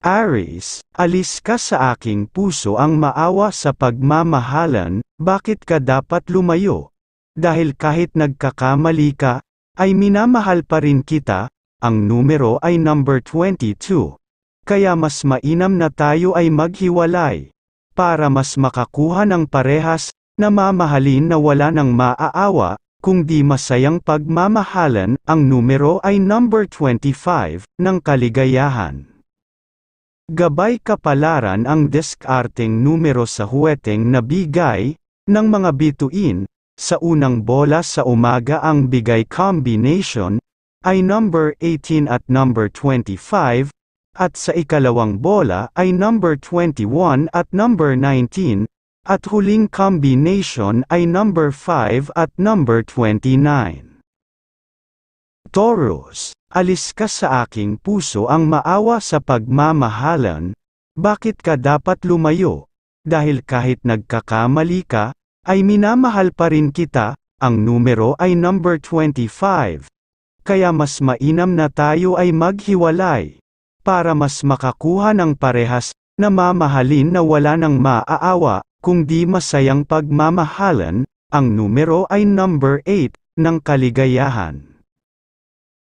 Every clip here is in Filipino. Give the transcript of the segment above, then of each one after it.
Aries, alis ka sa aking puso ang maawa sa pagmamahalan, bakit ka dapat lumayo? Dahil kahit nagkakamali ka, ay minamahal pa rin kita, ang numero ay number 22. Kaya mas mainam na tayo ay maghiwalay. Para mas makakuha ng parehas, na mamahalin na wala ng maaawa, kung di masayang pagmamahalan, ang numero ay number 25, ng kaligayahan. Gabay kapalaran ang desk diskarteng numero sa huweteng nabigay, ng mga bituin, sa unang bola sa umaga ang bigay combination, ay number 18 at number 25, at sa ikalawang bola ay number 21 at number 19, at huling combination ay number 5 at number 29. Taurus, alis ka sa aking puso ang maawa sa pagmamahalan, bakit ka dapat lumayo? Dahil kahit nagkakamali ka, ay minamahal pa rin kita, ang numero ay number 25. Kaya mas mainam na tayo ay maghiwalay. Para mas makakuha ng parehas, na mamahalin na wala nang maaawa, kung di masayang pagmamahalan, ang numero ay number 8, ng kaligayahan.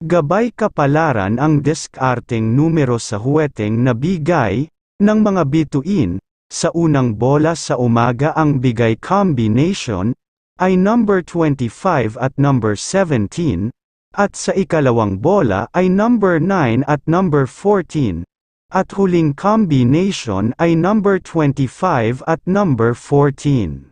Gabay kapalaran ang desk arteng numero sa huweteng nabigay ng mga bituin, sa unang bola sa umaga ang bigay combination, ay number 25 at number 17, at sa ikalawang bola ay number 9 at number 14, at huling combination ay number 25 at number 14.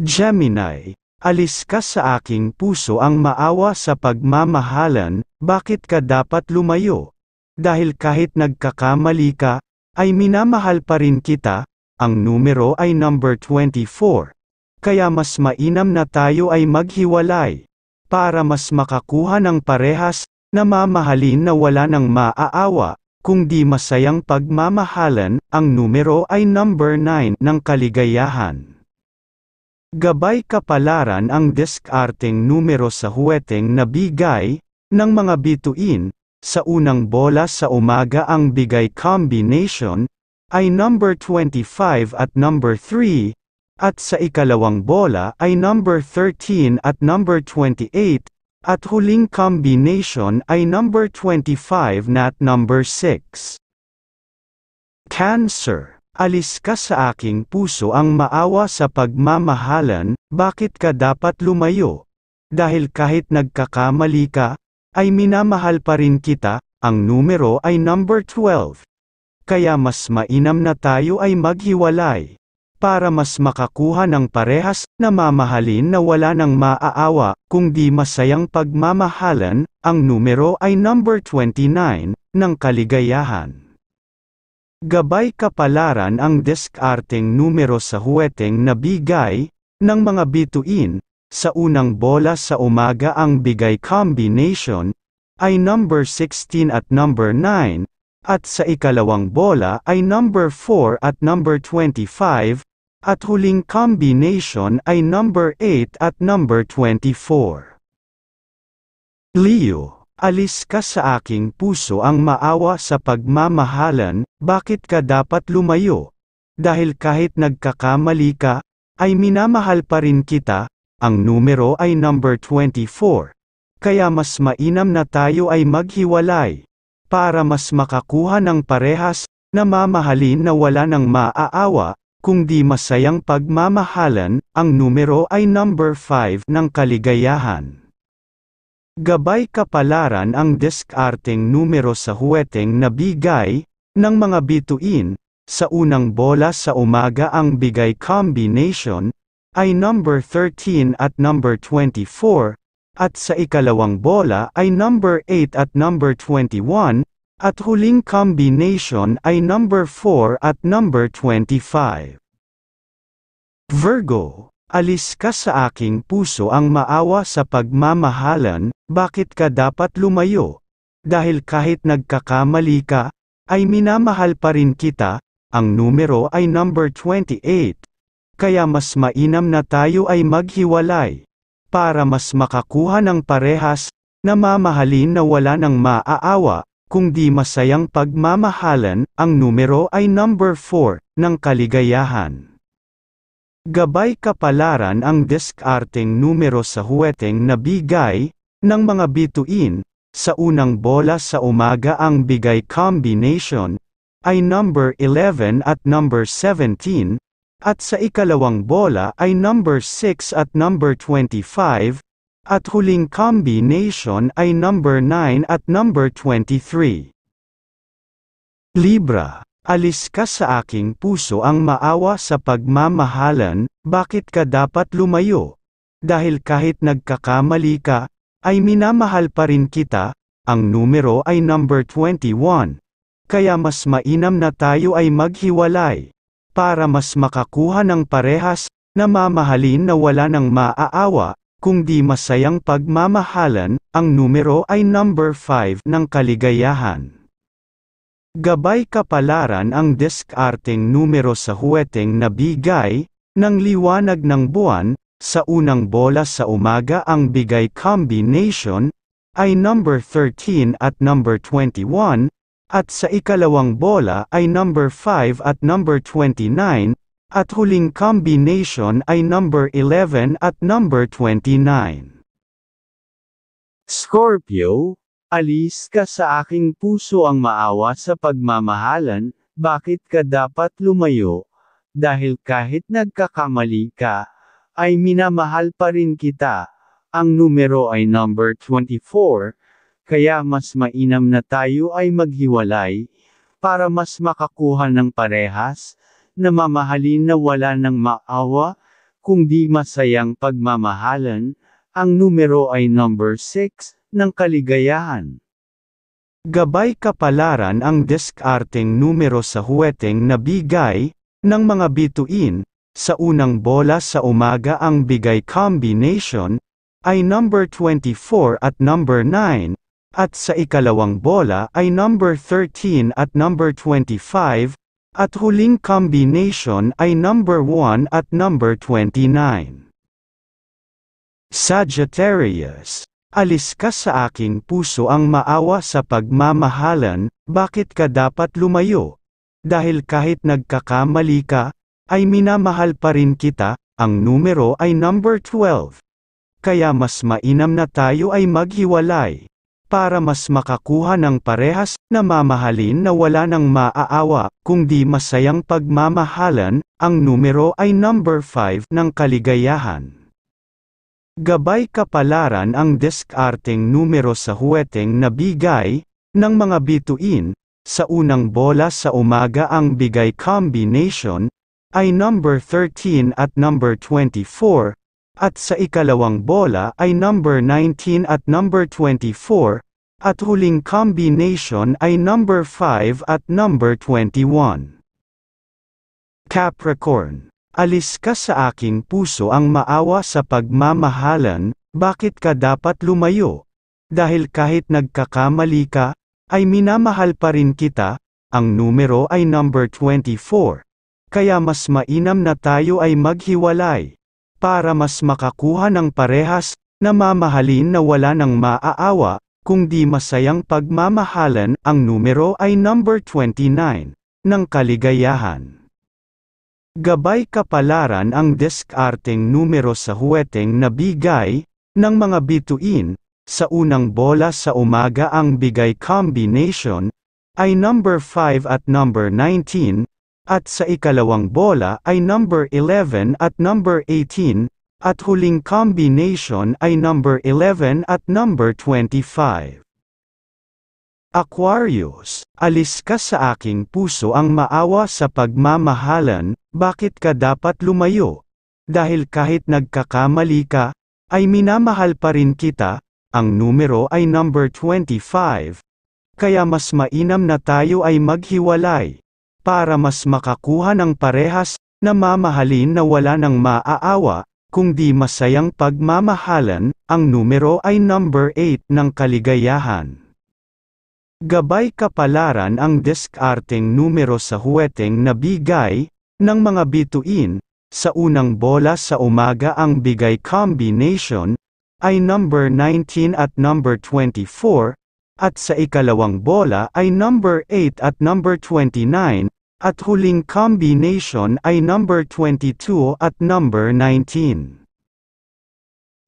Gemini Alis ka sa aking puso ang maawa sa pagmamahalan, bakit ka dapat lumayo? Dahil kahit nagkakamali ka, ay minamahal pa rin kita, ang numero ay number 24. Kaya mas mainam na tayo ay maghiwalay. Para mas makakuha ng parehas, na mamahalin na wala ng maaawa, kung di masayang pagmamahalan, ang numero ay number 9 ng kaligayahan. Gabay kapalaran ang desk arteng numero sa huweteng nabigay, ng mga bituin, sa unang bola sa umaga ang bigay combination, ay number 25 at number 3, at sa ikalawang bola ay number 13 at number 28, at huling combination ay number 25 na at number 6. Cancer Alis ka sa aking puso ang maawa sa pagmamahalan, bakit ka dapat lumayo? Dahil kahit nagkakamali ka, ay minamahal pa rin kita, ang numero ay number 12. Kaya mas mainam na tayo ay maghiwalay. Para mas makakuha ng parehas na mamahalin na wala nang maaawa, kung di masayang pagmamahalan, ang numero ay number 29, ng kaligayahan. Gabay kapalaran ang deskarteng numero sa huweteng nabigay, ng mga bituin, sa unang bola sa umaga ang bigay combination, ay number 16 at number 9, at sa ikalawang bola ay number 4 at number 25, at huling combination ay number 8 at number 24. Leo Alis ka sa aking puso ang maawa sa pagmamahalan, bakit ka dapat lumayo? Dahil kahit nagkakamali ka, ay minamahal pa rin kita, ang numero ay number 24. Kaya mas mainam na tayo ay maghiwalay. Para mas makakuha ng parehas, na mamahalin na wala ng maaawa, kung di masayang pagmamahalan, ang numero ay number 5 ng kaligayahan. Gabay kapalaran ang diskarteng numero sa huweteng nabigay, ng mga bituin, sa unang bola sa umaga ang bigay combination, ay number 13 at number 24, at sa ikalawang bola ay number 8 at number 21, at huling combination ay number 4 at number 25. Virgo, alis ka sa aking puso ang maawa sa pagmamahalan, bakit ka dapat lumayo? Dahil kahit nagkakamali ka, ay minamahal pa rin kita, ang numero ay number 28. Kaya mas mainam na tayo ay maghiwalay. Para mas makakuha ng parehas, na mamahalin na wala ng maaawa, kung di masayang pagmamahalan, ang numero ay number 4, ng kaligayahan. Gabay kapalaran ang diskarteng numero sa huweteng nabigay, ng mga bituin, sa unang bola sa umaga ang bigay combination, ay number 11 at number 17, at sa ikalawang bola ay number 6 at number 25, at huling combination ay number 9 at number 23. Libra, alis ka sa aking puso ang maawa sa pagmamahalan, bakit ka dapat lumayo? Dahil kahit nagkakamali ka, ay minamahal pa rin kita, ang numero ay number 21. Kaya mas mainam na tayo ay maghiwalay. Para mas makakuha ng parehas, na mamahalin na wala ng maaawa, kung di masayang pagmamahalan, ang numero ay number 5 ng kaligayahan. Gabay kapalaran ang diskarteng numero sa huweteng nabigay, ng liwanag ng buwan, sa unang bola sa umaga ang bigay combination ay number 13 at number 21, at sa ikalawang bola ay number 5 at number 29, at huling combination ay number 11 at number 29. Scorpio, alis ka sa aking puso ang maawa sa pagmamahalan, bakit ka dapat lumayo? Dahil kahit nagkakamali ka, ay minamahal pa rin kita. Ang numero ay number 24, kaya mas mainam na tayo ay maghiwalay, para mas makakuha ng parehas, na mamahalin na wala ng maawa, kung di masayang pagmamahalan, ang numero ay number 6, ng kaligayahan. Gabay kapalaran ang diskarteng numero sa huweteng nabigay, ng mga bituin, sa unang bola sa umaga ang bigay combination ay number 24 at number 9, at sa ikalawang bola ay number 13 at number 25, at huling combination ay number 1 at number 29. Sagittarius, alis ka sa aking puso ang maawa sa pagmamahalan, bakit ka dapat lumayo? Dahil kahit nagkakamali ka, ay minamahal pa rin kita, ang numero ay number 12. Kaya mas mainam na tayo ay maghiwalay. Para mas makakuha ng parehas na mamahalin na wala nang maaawa, kung di masayang pagmamahalan, ang numero ay number 5 ng kaligayahan. Gabay kapalaran ang diskarteng numero sa huweteng na bigay, ng mga bituin, sa unang bola sa umaga ang bigay combination, ay number 13 at number 24, at sa ikalawang bola ay number 19 at number 24, at huling combination ay number 5 at number 21. Capricorn, alis ka sa aking puso ang maawa sa pagmamahalan, bakit ka dapat lumayo? Dahil kahit nagkakamali ka, ay minamahal pa rin kita, ang numero ay number 24. Kaya mas mainam na tayo ay maghiwalay. Para mas makakuha ng parehas, na mamahalin na wala ng maaawa, kung di masayang pagmamahalan, ang numero ay number 29, ng kaligayahan. Gabay kapalaran ang diskarteng numero sa huweteng na bigay, ng mga bituin, sa unang bola sa umaga ang bigay combination, ay number 5 at number 19, at sa ikalawang bola ay number 11 at number 18, at huling combination ay number 11 at number 25. Aquarius, alis ka sa aking puso ang maawa sa pagmamahalan, bakit ka dapat lumayo? Dahil kahit nagkakamali ka, ay minamahal pa rin kita, ang numero ay number 25, kaya mas mainam na tayo ay maghiwalay para mas makakuha ng parehas na mamahalin na wala ng maaawa, kung di masayang pagmamahalan, ang numero ay number 8 ng kaligayahan. Gabay kapalaran ang diskarteng numero sa huweteng nabigay, ng mga bituin, sa unang bola sa umaga ang bigay combination, ay number 19 at number 24, at sa ikalawang bola ay number 8 at number 29, at huling combination ay number 22 at number 19.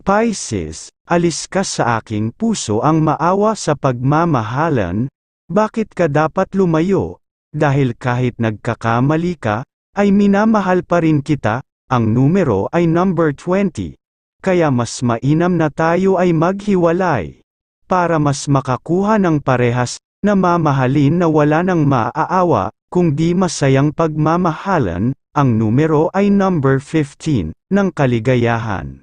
Pisces, alis ka sa aking puso ang maawa sa pagmamahalan, bakit ka dapat lumayo, dahil kahit nagkakamali ka, ay minamahal pa rin kita, ang numero ay number 20, kaya mas mainam na tayo ay maghiwalay, para mas makakuha ng parehas na mamahalin na wala nang maaawa, kung di masayang pagmamahalan, ang numero ay number 15, ng kaligayahan.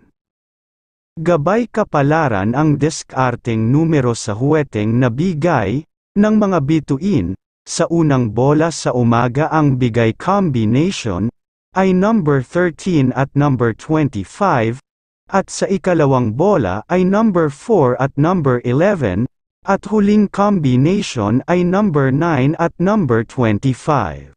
Gabay kapalaran ang diskarteng numero sa huweteng na bigay, ng mga bituin, sa unang bola sa umaga ang bigay combination, ay number 13 at number 25, at sa ikalawang bola ay number 4 at number 11, at huling combination ay number 9 at number 25.